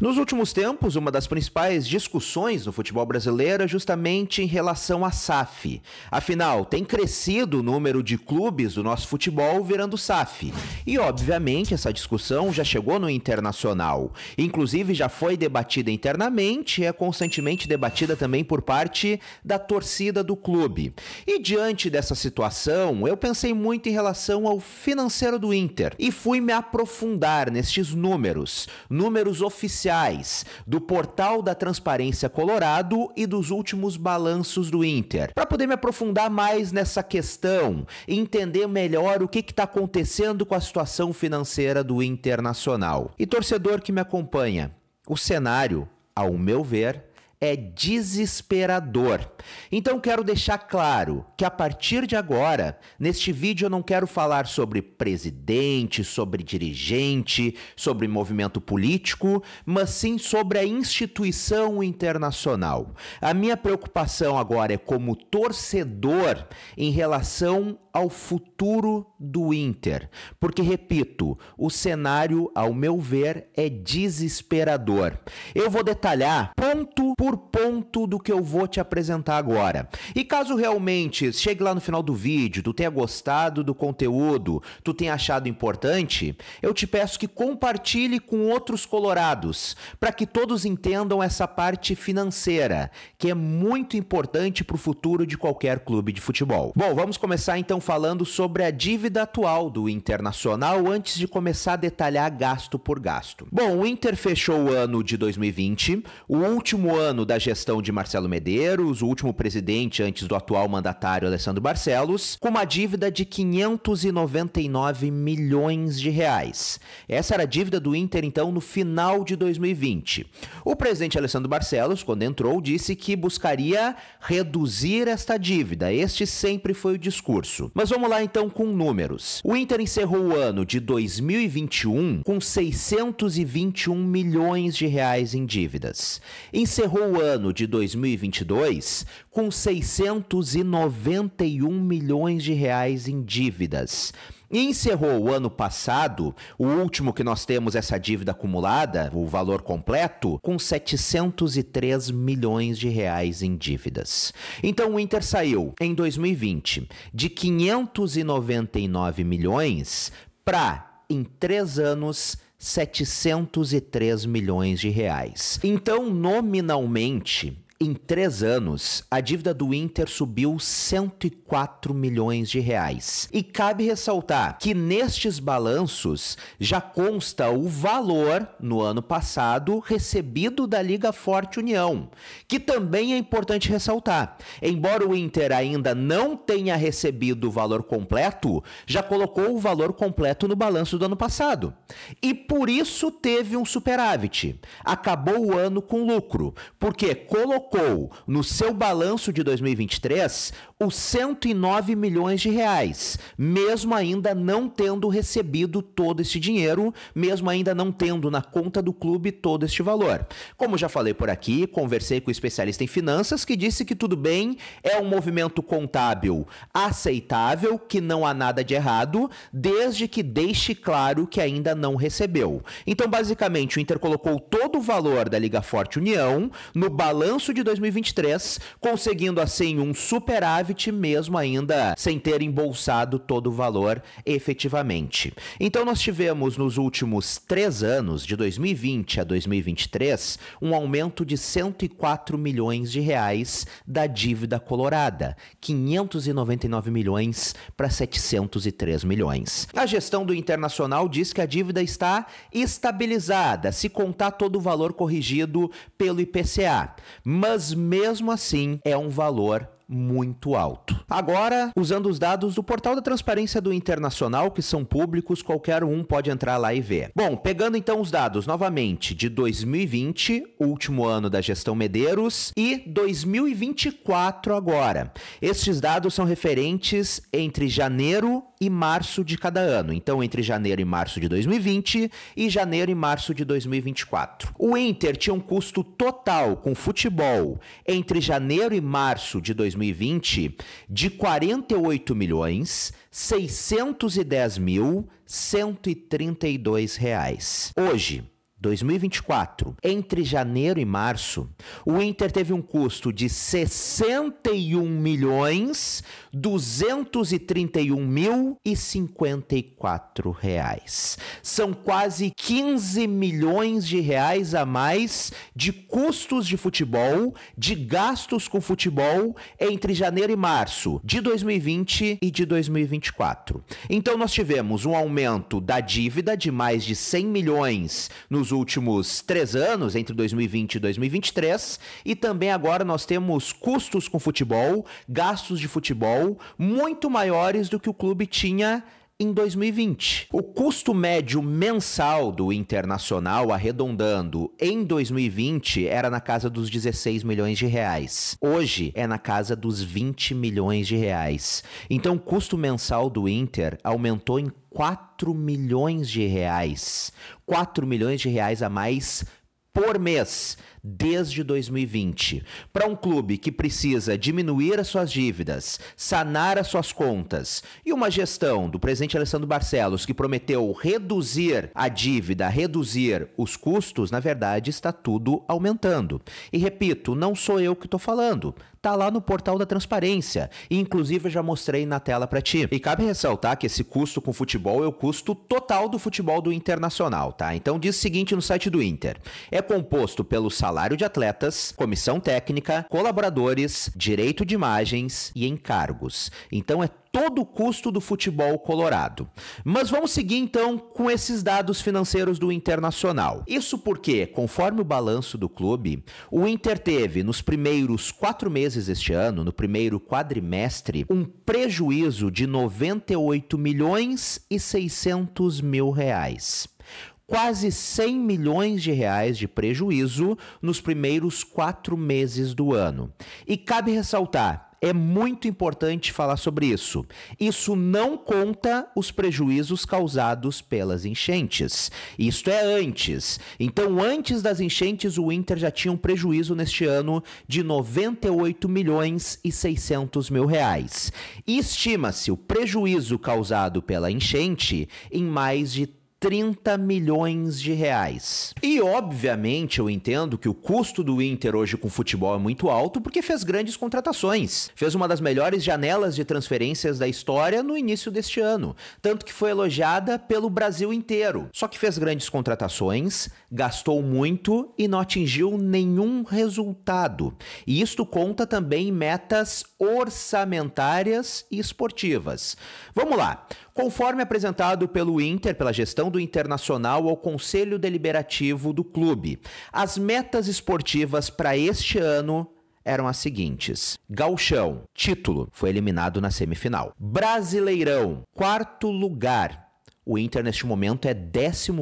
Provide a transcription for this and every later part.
Nos últimos tempos, uma das principais discussões no futebol brasileiro é justamente em relação à SAF. Afinal, tem crescido o número de clubes do nosso futebol virando SAF. E, obviamente, essa discussão já chegou no internacional. Inclusive, já foi debatida internamente e é constantemente debatida também por parte da torcida do clube. E, diante dessa situação, eu pensei muito em relação ao financeiro do Inter e fui me aprofundar nestes números números oficiais oficiais, do portal da Transparência Colorado e dos últimos balanços do Inter. Para poder me aprofundar mais nessa questão e entender melhor o que está acontecendo com a situação financeira do Internacional. E torcedor que me acompanha, o cenário, ao meu ver, é desesperador. Então quero deixar claro que a partir de agora, neste vídeo eu não quero falar sobre presidente, sobre dirigente, sobre movimento político, mas sim sobre a instituição internacional. A minha preocupação agora é como torcedor em relação ao futuro do Inter. Porque, repito, o cenário, ao meu ver, é desesperador. Eu vou detalhar ponto por ponto do que eu vou te apresentar agora. E caso realmente chegue lá no final do vídeo, tu tenha gostado do conteúdo, tu tenha achado importante, eu te peço que compartilhe com outros colorados, para que todos entendam essa parte financeira, que é muito importante para o futuro de qualquer clube de futebol. Bom, vamos começar então falando sobre a dívida atual do Internacional antes de começar a detalhar gasto por gasto. Bom, o Inter fechou o ano de 2020, o último ano da gestão de Marcelo Medeiros, o último presidente antes do atual mandatário Alessandro Barcelos, com uma dívida de 599 milhões de reais. Essa era a dívida do Inter então no final de 2020. O presidente Alessandro Barcelos, quando entrou, disse que buscaria reduzir esta dívida. Este sempre foi o discurso. Mas vamos lá então com números. O Inter encerrou o ano de 2021 com 621 milhões de reais em dívidas. Encerrou o ano de 2022 com 691 milhões de reais em dívidas. E encerrou o ano passado, o último que nós temos essa dívida acumulada, o valor completo, com 703 milhões de reais em dívidas. Então o Inter saiu em 2020 de 599 milhões para, em três anos, 703 milhões de reais. Então, nominalmente, em três anos, a dívida do Inter subiu 104 milhões de reais. E cabe ressaltar que nestes balanços já consta o valor no ano passado recebido da Liga Forte União, que também é importante ressaltar. Embora o Inter ainda não tenha recebido o valor completo, já colocou o valor completo no balanço do ano passado. E por isso teve um superávit. Acabou o ano com lucro, porque colocou colocou no seu balanço de 2023 os 109 milhões de reais, mesmo ainda não tendo recebido todo esse dinheiro, mesmo ainda não tendo na conta do clube todo este valor. Como já falei por aqui, conversei com o um especialista em finanças que disse que tudo bem, é um movimento contábil aceitável, que não há nada de errado, desde que deixe claro que ainda não recebeu. Então, basicamente, o Inter colocou todo o valor da Liga Forte União no balanço de 2023, conseguindo assim um superávit mesmo ainda sem ter embolsado todo o valor efetivamente. Então nós tivemos nos últimos três anos, de 2020 a 2023, um aumento de 104 milhões de reais da dívida colorada, 599 milhões para 703 milhões. A gestão do Internacional diz que a dívida está estabilizada, se contar todo o valor corrigido pelo IPCA. Mas mas mesmo assim é um valor muito alto. Agora, usando os dados do portal da transparência do Internacional, que são públicos, qualquer um pode entrar lá e ver. Bom, pegando então os dados novamente de 2020, último ano da gestão Medeiros, e 2024 agora. Estes dados são referentes entre janeiro e março de cada ano. Então, entre janeiro e março de 2020 e janeiro e março de 2024. O Inter tinha um custo total com futebol entre janeiro e março de 2020 de 48 milhões 610 mil 132 reais. Hoje, 2024, entre janeiro e março, o Inter teve um custo de 61 milhões 231 mil e 54 reais. São quase 15 milhões de reais a mais de custos de futebol, de gastos com futebol entre janeiro e março de 2020 e de 2024. Então nós tivemos um aumento da dívida de mais de 100 milhões nos últimos três anos, entre 2020 e 2023, e também agora nós temos custos com futebol, gastos de futebol, muito maiores do que o clube tinha em 2020. O custo médio mensal do Internacional, arredondando, em 2020 era na casa dos 16 milhões de reais. Hoje é na casa dos 20 milhões de reais. Então o custo mensal do Inter aumentou em 4 milhões de reais. 4 milhões de reais a mais por mês desde 2020. Para um clube que precisa diminuir as suas dívidas, sanar as suas contas e uma gestão do presidente Alessandro Barcelos que prometeu reduzir a dívida, reduzir os custos, na verdade está tudo aumentando. E repito, não sou eu que estou falando, tá lá no portal da transparência e inclusive eu já mostrei na tela para ti. E cabe ressaltar que esse custo com futebol é o custo total do futebol do Internacional, tá? Então diz o seguinte no site do Inter: é composto pelo salário salário de atletas, comissão técnica, colaboradores, direito de imagens e encargos. Então é todo o custo do futebol colorado. Mas vamos seguir então com esses dados financeiros do Internacional. Isso porque, conforme o balanço do clube, o Inter teve nos primeiros quatro meses deste ano, no primeiro quadrimestre, um prejuízo de 98 milhões e 600 mil reais quase 100 milhões de reais de prejuízo nos primeiros quatro meses do ano. E cabe ressaltar. É muito importante falar sobre isso. Isso não conta os prejuízos causados pelas enchentes. Isto é antes. Então, antes das enchentes, o Inter já tinha um prejuízo neste ano de 98 milhões e 600 mil reais. Estima-se o prejuízo causado pela enchente em mais de 30 milhões de reais. E obviamente eu entendo que o custo do Inter hoje com futebol é muito alto porque fez grandes contratações. Fez uma das melhores janelas de transferências da história no início deste ano, tanto que foi elogiada pelo Brasil inteiro. Só que fez grandes contratações, gastou muito e não atingiu nenhum resultado. E isto conta também metas orçamentárias e esportivas. Vamos lá. Conforme apresentado pelo Inter, pela gestão do Internacional ao Conselho Deliberativo do clube. As metas esportivas para este ano eram as seguintes: Galchão, título, foi eliminado na semifinal. Brasileirão, quarto lugar, o Inter, neste momento, é 15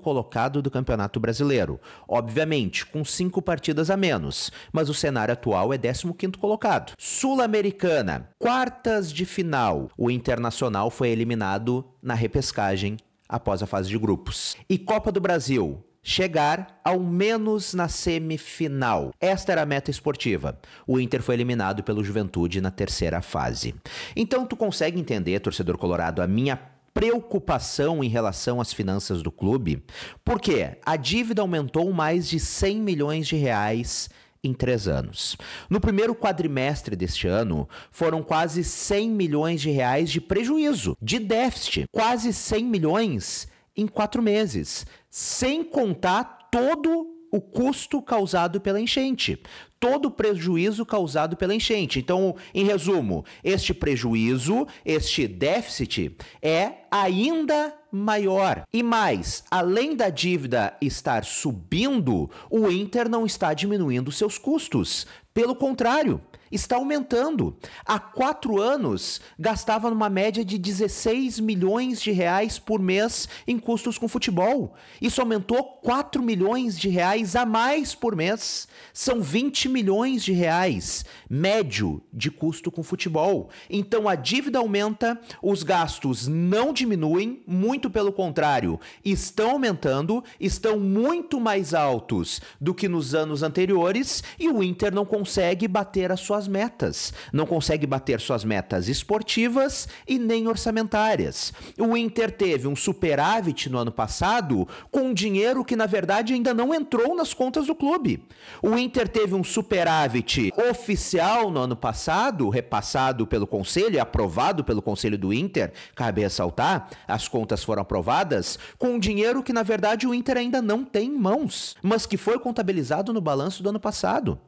colocado do Campeonato Brasileiro. Obviamente, com cinco partidas a menos, mas o cenário atual é 15 colocado. Sul-Americana, quartas de final. O Internacional foi eliminado na repescagem após a fase de grupos. E Copa do Brasil, chegar ao menos na semifinal. Esta era a meta esportiva. O Inter foi eliminado pelo Juventude na terceira fase. Então tu consegue entender, torcedor colorado, a minha preocupação em relação às finanças do clube? Porque a dívida aumentou mais de 100 milhões de reais em três anos. No primeiro quadrimestre deste ano, foram quase 100 milhões de reais de prejuízo, de déficit, quase 100 milhões em quatro meses, sem contar todo o custo causado pela enchente, todo o prejuízo causado pela enchente. Então, em resumo, este prejuízo, este déficit é ainda maior. E mais, além da dívida estar subindo, o Inter não está diminuindo seus custos. Pelo contrário, está aumentando. Há quatro anos, gastava numa média de 16 milhões de reais por mês em custos com futebol. Isso aumentou 4 milhões de reais a mais por mês. São 20 milhões de reais médio de custo com futebol. Então a dívida aumenta, os gastos não diminuem, muito pelo contrário, estão aumentando, estão muito mais altos do que nos anos anteriores e o Inter não consegue bater a sua suas metas. Não consegue bater suas metas esportivas e nem orçamentárias. O Inter teve um superávit no ano passado com dinheiro que, na verdade, ainda não entrou nas contas do clube. O Inter teve um superávit oficial no ano passado, repassado pelo Conselho, e aprovado pelo Conselho do Inter, cabe ressaltar, as contas foram aprovadas, com dinheiro que, na verdade, o Inter ainda não tem em mãos, mas que foi contabilizado no balanço do ano passado.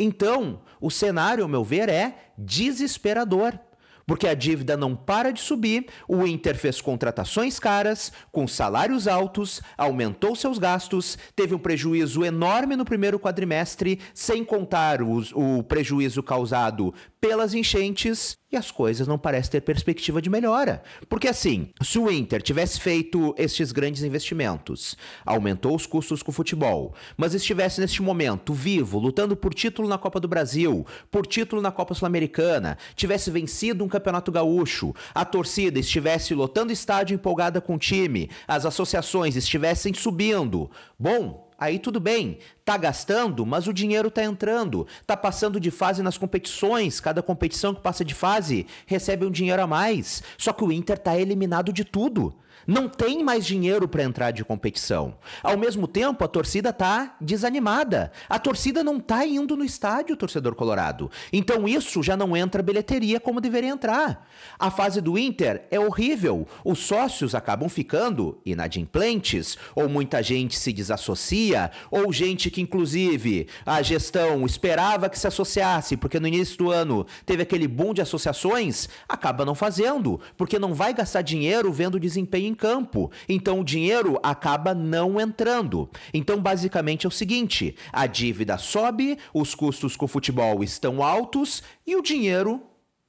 Então, o cenário, ao meu ver, é desesperador porque a dívida não para de subir, o Inter fez contratações caras, com salários altos, aumentou seus gastos, teve um prejuízo enorme no primeiro quadrimestre, sem contar os, o prejuízo causado pelas enchentes e as coisas não parecem ter perspectiva de melhora. Porque assim, se o Inter tivesse feito estes grandes investimentos, aumentou os custos com o futebol, mas estivesse neste momento vivo, lutando por título na Copa do Brasil, por título na Copa Sul-Americana, tivesse vencido um campeonato gaúcho, a torcida estivesse lotando estádio empolgada com o time, as associações estivessem subindo, bom, Aí tudo bem, tá gastando, mas o dinheiro tá entrando, tá passando de fase nas competições, cada competição que passa de fase recebe um dinheiro a mais. Só que o Inter tá eliminado de tudo não tem mais dinheiro para entrar de competição. Ao mesmo tempo, a torcida tá desanimada. A torcida não tá indo no estádio, torcedor colorado. Então isso já não entra bilheteria como deveria entrar. A fase do Inter é horrível. Os sócios acabam ficando inadimplentes, ou muita gente se desassocia, ou gente que inclusive a gestão esperava que se associasse, porque no início do ano teve aquele boom de associações, acaba não fazendo, porque não vai gastar dinheiro vendo desempenho em campo. Então o dinheiro acaba não entrando. Então, basicamente é o seguinte: a dívida sobe, os custos com o futebol estão altos e o dinheiro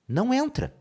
não entra.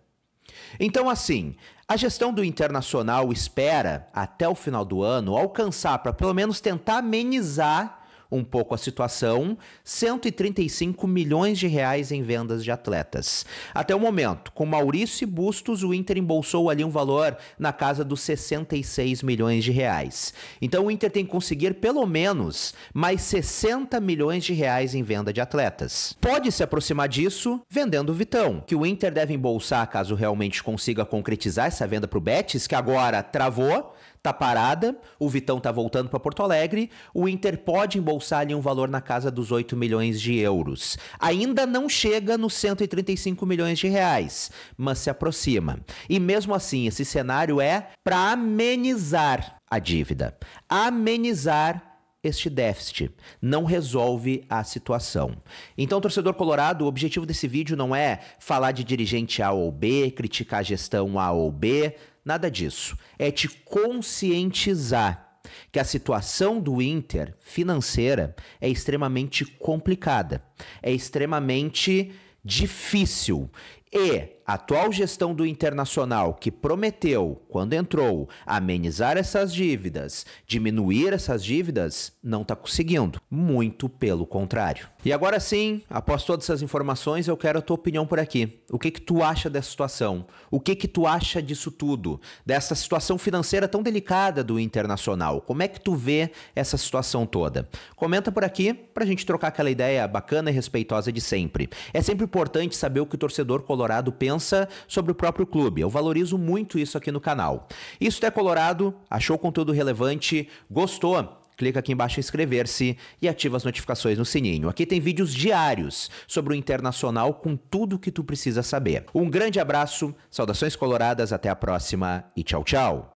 Então, assim, a gestão do Internacional espera, até o final do ano, alcançar para pelo menos tentar amenizar um pouco a situação, 135 milhões de reais em vendas de atletas. Até o momento, com Maurício e Bustos, o Inter embolsou ali um valor na casa dos 66 milhões de reais. Então o Inter tem que conseguir pelo menos mais 60 milhões de reais em venda de atletas. Pode se aproximar disso vendendo o Vitão, que o Inter deve embolsar caso realmente consiga concretizar essa venda para o Betis, que agora travou tá parada, o Vitão tá voltando para Porto Alegre, o Inter pode embolsar ali um valor na casa dos 8 milhões de euros. Ainda não chega nos 135 milhões de reais, mas se aproxima. E mesmo assim, esse cenário é para amenizar a dívida, amenizar este déficit, não resolve a situação. Então, torcedor colorado, o objetivo desse vídeo não é falar de dirigente A ou B, criticar a gestão A ou B, Nada disso. É te conscientizar que a situação do Inter financeira é extremamente complicada, é extremamente difícil e a atual gestão do Internacional, que prometeu, quando entrou, amenizar essas dívidas, diminuir essas dívidas, não está conseguindo. Muito pelo contrário. E agora sim, após todas essas informações, eu quero a tua opinião por aqui. O que que tu acha dessa situação? O que que tu acha disso tudo? Dessa situação financeira tão delicada do Internacional? Como é que tu vê essa situação toda? Comenta por aqui para a gente trocar aquela ideia bacana e respeitosa de sempre. É sempre importante saber o que o torcedor coloca colorado pensa sobre o próprio clube. Eu valorizo muito isso aqui no canal. Isso é Colorado, achou conteúdo relevante, gostou? clica aqui embaixo em inscrever-se e ativa as notificações no sininho. Aqui tem vídeos diários sobre o internacional com tudo o que tu precisa saber. Um grande abraço, saudações coloradas, até a próxima e tchau, tchau.